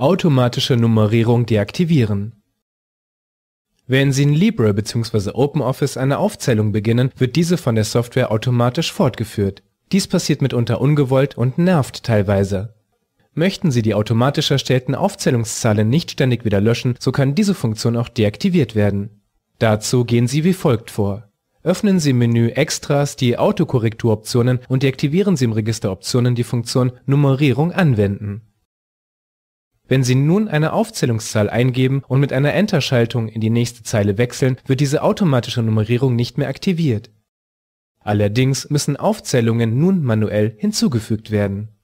Automatische Nummerierung deaktivieren. Wenn Sie in Libre bzw. OpenOffice eine Aufzählung beginnen, wird diese von der Software automatisch fortgeführt. Dies passiert mitunter ungewollt und nervt teilweise. Möchten Sie die automatisch erstellten Aufzählungszahlen nicht ständig wieder löschen, so kann diese Funktion auch deaktiviert werden. Dazu gehen Sie wie folgt vor. Öffnen Sie im Menü Extras die Autokorrekturoptionen und deaktivieren Sie im Register Optionen die Funktion Nummerierung anwenden. Wenn Sie nun eine Aufzählungszahl eingeben und mit einer Enter-Schaltung in die nächste Zeile wechseln, wird diese automatische Nummerierung nicht mehr aktiviert. Allerdings müssen Aufzählungen nun manuell hinzugefügt werden